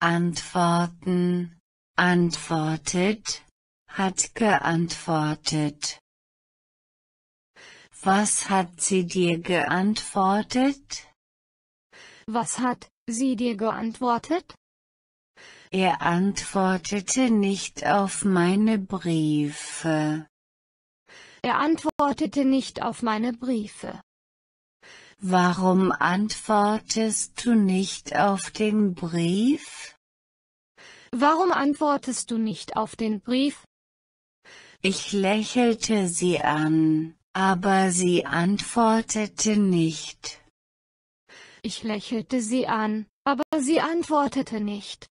antworten, antwortet, hat geantwortet. Was hat sie dir geantwortet? Was hat sie dir geantwortet? Er antwortete nicht auf meine Briefe. Er antwortete nicht auf meine Briefe. Warum antwortest du nicht auf den Brief? Warum antwortest du nicht auf den Brief? Ich lächelte sie an, aber sie antwortete nicht. Ich lächelte sie an, aber sie antwortete nicht.